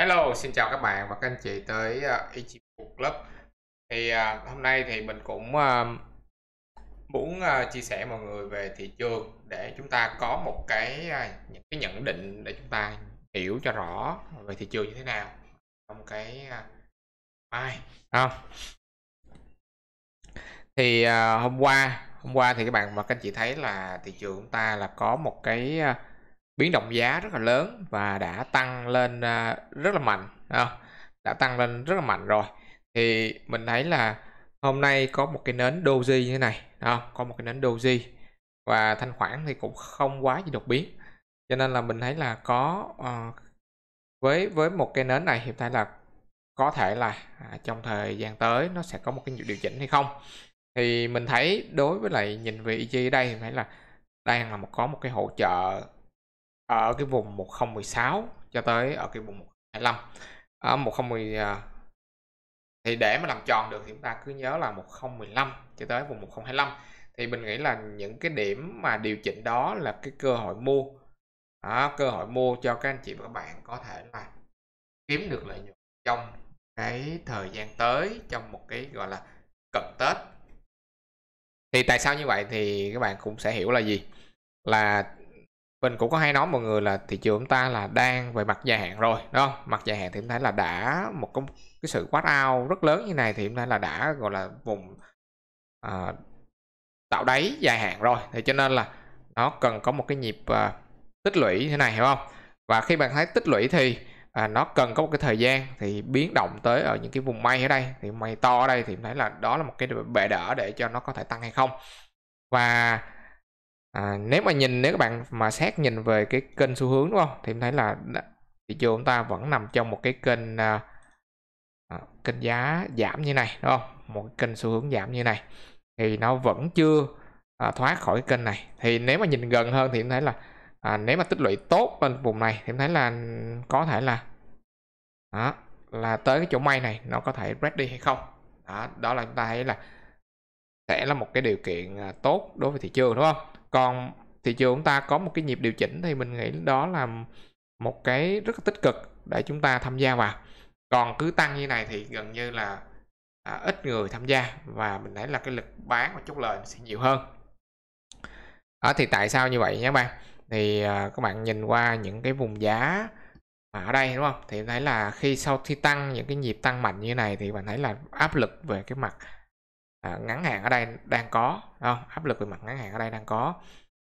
Hello, xin chào các bạn và các anh chị tới uh, ờ, Ichibu e Club. Thì uh, hôm nay thì mình cũng uh, muốn uh, chia sẻ mọi người về thị trường để chúng ta có một cái uh, những cái nhận định để chúng ta hiểu cho rõ về thị trường như thế nào trong cái uh, mai không. Thì uh, hôm qua, hôm qua thì các bạn và các anh chị thấy là thị trường chúng ta là có một cái uh, biến động giá rất là lớn và đã tăng lên à, rất là mạnh à, đã tăng lên rất là mạnh rồi thì mình thấy là hôm nay có một cái nến doji như thế này à, có một cái nến doji và thanh khoản thì cũng không quá gì đột biến cho nên là mình thấy là có ờ, với với một cái nến này hiện tại là có thể là trong thời gian tới nó sẽ có một cái điều chỉnh hay không thì mình thấy đối với lại nhìn về IG ở đây thì thấy là đang là một có một cái hỗ trợ Ờ, ở cái vùng 1016 cho tới ở cái vùng 125 ở 1010 thì để mà làm tròn được thì chúng ta cứ nhớ là 1015 cho tới vùng 1025 thì mình nghĩ là những cái điểm mà điều chỉnh đó là cái cơ hội mua đó, cơ hội mua cho các anh chị và các bạn có thể là kiếm được lợi nhuận trong cái thời gian tới trong một cái gọi là cận Tết thì tại sao như vậy thì các bạn cũng sẽ hiểu là gì là mình cũng có hay nói mọi người là thị trường chúng ta là đang về mặt dài hạn rồi đúng không mặt dài hạn thì em thấy là đã một cái, cái sự quát ao rất lớn như này thì em thấy là đã gọi là vùng à, tạo đáy dài hạn rồi thì cho nên là nó cần có một cái nhịp à, tích lũy thế này hiểu không và khi bạn thấy tích lũy thì à, nó cần có một cái thời gian thì biến động tới ở những cái vùng may ở đây thì mây to ở đây thì em thấy là đó là một cái bệ đỡ để cho nó có thể tăng hay không và à, nếu mà nhìn nếu các bạn mà xét nhìn về cái kênh xu hướng đúng không thì mình thấy là thị trường chúng ta vẫn nằm trong một cái kênh à, à, kênh giá giảm như này đúng không một kênh xu hướng giảm như này thì nó vẫn chưa à, thoát khỏi cái kênh này thì nếu mà nhìn gần hơn thì mình thấy là à, nếu mà tích lũy tốt lên vùng này thì mình thấy là có thể là đó, là tới cái chỗ may này nó có thể break đi hay không đó, đó là chúng ta thấy là sẽ là một cái điều kiện à, tốt đối với thị trường đúng không còn thị trường chúng ta có một cái nhịp điều chỉnh thì mình nghĩ đó là một cái rất là tích cực để chúng ta tham gia vào còn cứ tăng như này thì gần như là à, ít người tham gia và mình thấy là cái lực bán và chốt lời sẽ nhiều hơn ở à, thì tại sao như vậy nhé bạn thì à, các bạn nhìn qua những cái vùng giá ở đây đúng không thì thấy là khi sau khi tăng những cái nhịp tăng mạnh như này thì bạn thấy là áp lực về cái mặt à, ngắn hạn ở đây đang có không áp lực về mặt ngắn hạn ở đây đang có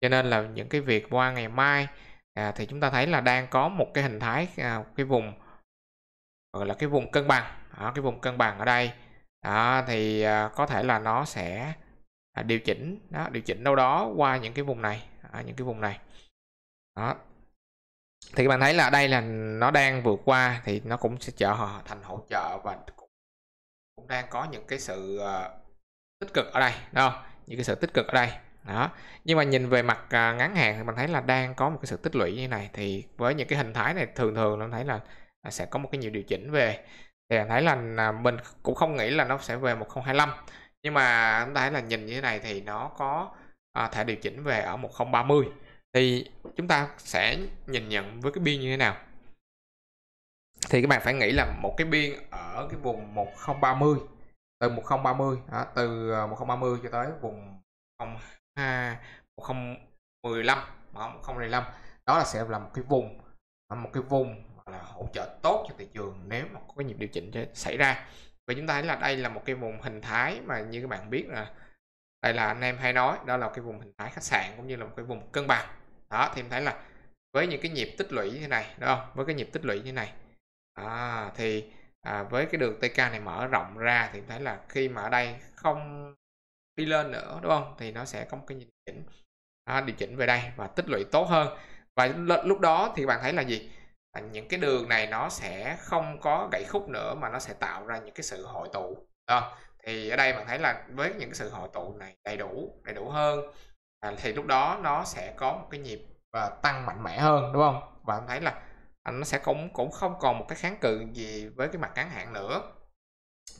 cho nên là những cái việc qua ngày mai à, thì chúng ta thấy là đang có một cái hình thái à, cái vùng gọi là cái vùng cân bằng à, cái vùng cân bằng ở đây à, thì à, có thể là nó sẽ à, điều chỉnh đó điều chỉnh đâu đó qua những cái vùng này à, những cái vùng này đó thì các bạn thấy là đây là nó đang vượt qua thì nó cũng sẽ chở họ thành hỗ trợ và cũng đang có những cái sự à, tích cực ở đây đúng không những cái sự tích cực ở đây đó nhưng mà nhìn về mặt à, ngắn hạn thì mình thấy là đang có một cái sự tích lũy như này thì với những cái hình thái này thường thường nó thấy là à, sẽ có một cái nhiều điều chỉnh về thì mình thấy là à, mình cũng không nghĩ là nó sẽ về 1025 nhưng mà chúng ta thấy là nhìn như thế này thì nó có thể điều chỉnh về ở 1030 thì chúng ta sẽ nhìn nhận với cái biên như thế nào thì các bạn phải nghĩ là một cái biên ở cái vùng 1030 từ 1030 à, từ 1030 ờ, cho tới vùng 1015 1015 đó là sẽ là một cái vùng à, một cái vùng là hỗ trợ tốt cho thị trường nếu mà có nhịp điều chỉnh xảy ra và chúng ta thấy là đây là một cái vùng hình thái mà như các bạn biết là đây là anh em hay nói đó là cái vùng hình thái khách sạn cũng như là một cái vùng cân bằng đó thì em thấy là với những cái nhịp tích lũy như thế này đúng không với cái nhịp tích lũy như thế này à, thì à, với cái đường TK này mở rộng ra thì thấy là khi mà ở đây không đi lên nữa đúng không thì nó sẽ có một cái điều chỉnh à, điều chỉnh về đây và tích lũy tốt hơn và lúc đó thì bạn thấy là gì à, những cái đường này nó sẽ không có gãy khúc nữa mà nó sẽ tạo ra những cái sự hội tụ à, thì ở đây bạn thấy là với những cái sự hội tụ này đầy đủ đầy đủ hơn à, thì lúc đó nó sẽ có một cái nhịp và tăng mạnh mẽ hơn đúng không và bạn thấy là nó sẽ cũng cũng không còn một cái kháng cự gì với cái mặt ngắn hạn nữa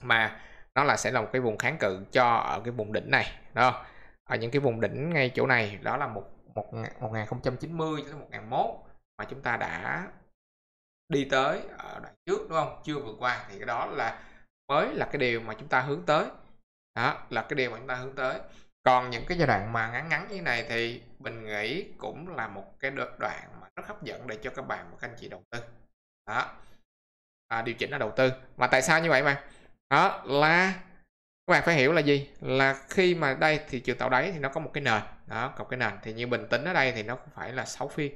mà nó là sẽ là một cái vùng kháng cự cho ở cái vùng đỉnh này đó ở những cái vùng đỉnh ngay chỗ này đó là một một một nghìn không trăm chín mươi đến một nghìn mốt mà chúng ta đã đi tới ở đoạn trước đúng không chưa vượt qua thì cái đó là mới là cái điều mà chúng ta hướng tới đó là cái điều mà chúng ta hướng tới còn những cái giai đoạn mà ngắn ngắn như này thì mình nghĩ cũng là một cái đoạn mà rất hấp dẫn để cho các bạn và các anh chị đầu tư đó à, điều chỉnh là đầu tư mà tại sao như vậy mà đó là các bạn phải hiểu là gì là khi mà đây thị trường tạo đáy thì nó có một cái nền đó có cái nền thì như bình tĩnh ở đây thì nó cũng phải là 6 phiên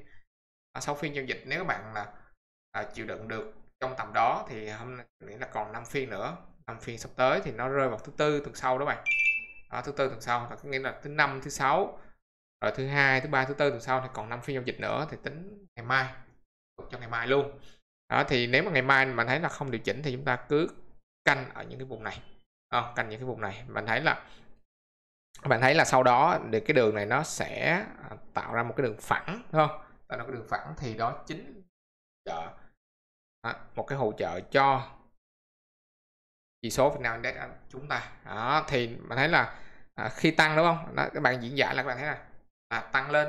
à, 6 phiên giao dịch nếu các bạn là à, chịu đựng được trong tầm đó thì hôm nay nghĩ là còn 5 phiên nữa 5 phiên sắp tới thì nó rơi vào thứ tư tuần sau đó bạn đó, ờ, thứ tư tuần sau là nghĩa là thứ năm thứ sáu rồi ờ, thứ hai thứ ba thứ tư tuần sau thì còn năm phiên giao dịch nữa thì tính ngày mai cho ngày mai luôn đó thì nếu mà ngày mai mình thấy là không điều chỉnh thì chúng ta cứ canh ở những cái vùng này à, canh những cái vùng này mình thấy là bạn thấy là sau đó thì cái đường này nó sẽ tạo ra một cái đường phẳng đúng không tạo ra cái đường phẳng thì đó chính là một cái hỗ trợ cho chỉ số Việt Index chúng ta đó, thì mình thấy là à, khi tăng đúng không đó, các bạn diễn giải là các bạn thấy này à, tăng lên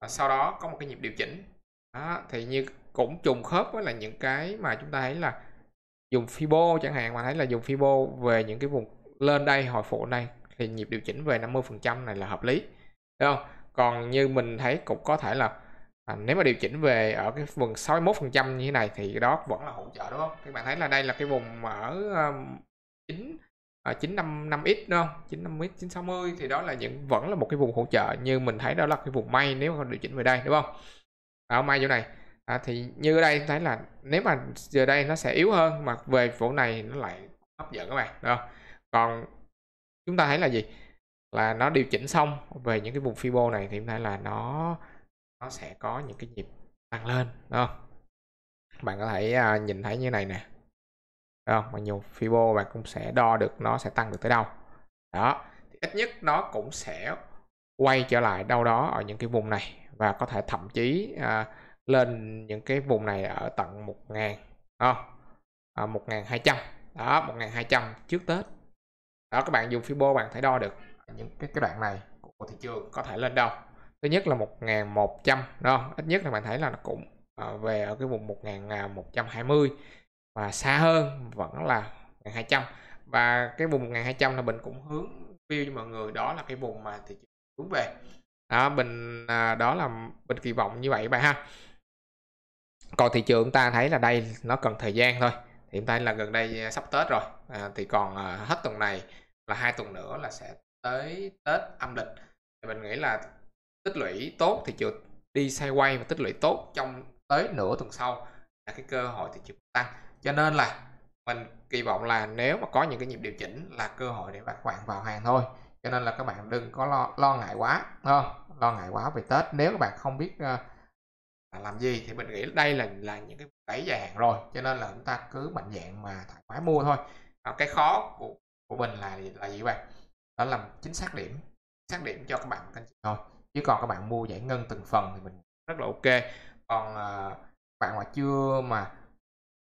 và sau đó có một cái nhịp điều chỉnh đó, thì như cũng trùng khớp với là những cái mà chúng ta thấy là dùng Fibo chẳng hạn mà thấy là dùng Fibo về những cái vùng lên đây hồi phục đây, thì nhịp điều chỉnh về 50% này là hợp lý đúng không còn như mình thấy cũng có thể là à, nếu mà điều chỉnh về ở cái vùng 61% như thế này thì đó vẫn là hỗ trợ đúng không các bạn thấy là đây là cái vùng ở chính 9 à, 955X đúng không? 950 960 thì đó là những vẫn là một cái vùng hỗ trợ như mình thấy đó là cái vùng may nếu mà điều chỉnh về đây đúng không? Ở à, may chỗ này à, thì như ở đây thấy là nếu mà giờ đây nó sẽ yếu hơn mà về chỗ này nó lại hấp dẫn các bạn đúng không? Còn chúng ta thấy là gì? Là nó điều chỉnh xong về những cái vùng Fibo này thì chúng là nó nó sẽ có những cái nhịp tăng lên đúng không? Bạn có thể à, nhìn thấy như này nè Đúng không? Bạn dùng Fibo bạn cũng sẽ đo được nó sẽ tăng được tới đâu. Đó, thì ít nhất nó cũng sẽ quay trở lại đâu đó ở những cái vùng này và có thể thậm chí à, lên những cái vùng này ở tận 1.000, không? À, 1200. Đó, 1200 trước Tết. Đó các bạn dùng Fibo bạn thấy đo được những cái cái đoạn này của thị trường có thể lên đâu. Thứ nhất là 1100 đúng không? Ít nhất là bạn thấy là nó cũng à, về ở cái vùng 1120 và xa hơn vẫn là 1200 và cái vùng 1200 là mình cũng hướng view cho mọi người đó là cái vùng mà thị trường hướng về đó mình à, đó là mình kỳ vọng như vậy bạn ha còn thị trường ta thấy là đây nó cần thời gian thôi hiện tại là gần đây à, sắp tết rồi à, thì còn à, hết tuần này là hai tuần nữa là sẽ tới tết âm lịch thì mình nghĩ là tích lũy tốt thì trường đi sideways và tích lũy tốt trong tới nửa tuần sau là cái cơ hội thị trường tăng cho nên là mình kỳ vọng là nếu mà có những cái nhịp điều chỉnh là cơ hội để các bạn vào hàng thôi cho nên là các bạn đừng có lo, lo ngại quá không lo ngại quá về tết nếu các bạn không biết uh, làm gì thì mình nghĩ đây là là những cái đẩy dài hạn rồi cho nên là chúng ta cứ mạnh dạng mà thoải mái mua thôi à, cái khó của của mình là là gì các bạn đó là chính xác điểm xác điểm cho các bạn anh chị thôi chứ còn các bạn mua giải ngân từng phần thì mình rất là ok còn uh, bạn mà chưa mà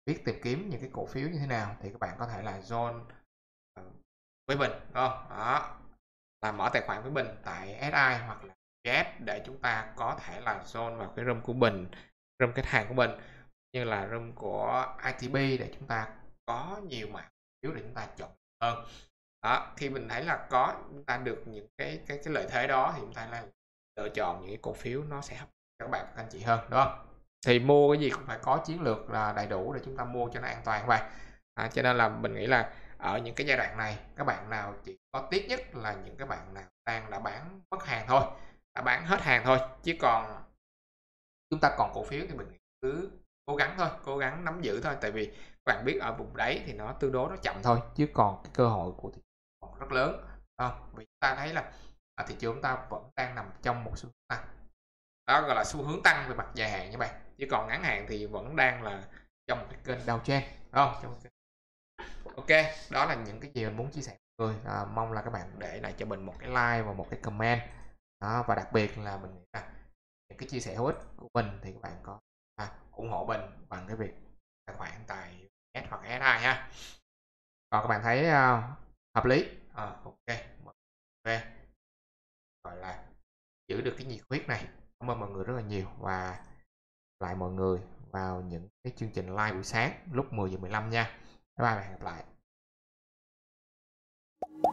biết tìm kiếm những cái cổ phiếu như thế nào thì các bạn có thể là zone ờ, với mình không đó là mở tài khoản với mình tại SI hoặc là gas để chúng ta có thể là zone vào cái room của mình room khách hàng của mình như là room của ITB để chúng ta có nhiều mà phiếu để chúng ta chọn hơn đó khi mình thấy là có chúng ta được những cái cái cái lợi thế đó thì chúng ta là lựa chọn những cái cổ phiếu nó sẽ hấp các bạn các anh chị hơn đúng không thì mua cái gì cũng phải có chiến lược là đầy đủ để chúng ta mua cho nó an toàn vậy à, cho nên là mình nghĩ là ở những cái giai đoạn này các bạn nào chỉ có tiếc nhất là những cái bạn nào đang đã bán mất hàng thôi đã bán hết hàng thôi chứ còn chúng ta còn cổ phiếu thì mình cứ cố gắng thôi cố gắng nắm giữ thôi tại vì các bạn biết ở vùng đấy thì nó tương đối nó chậm thôi chứ còn cái cơ hội của thị trường còn rất lớn à, vì chúng ta thấy là à, thị trường chúng ta vẫn đang nằm trong một xu hướng tăng đó gọi là xu hướng tăng về mặt dài hạn các bạn chứ còn ngắn hạn thì vẫn đang là trong một cái kênh đau trang không ok đó là những cái gì mình muốn chia sẻ với người à, mong là các bạn để lại cho mình một cái like và một cái comment đó và đặc biệt là mình nghĩ những cái chia sẻ hữu ích của mình thì các bạn có à, ủng hộ mình bằng cái việc tài khoản tại S hoặc S2 ha còn các bạn thấy uh, hợp lý à, ok ok gọi là giữ được cái nhiệt huyết này cảm ơn mọi người rất là nhiều và lại mọi người vào những cái chương trình live buổi sáng lúc 10 giờ 15 nha bye bye và hẹn gặp lại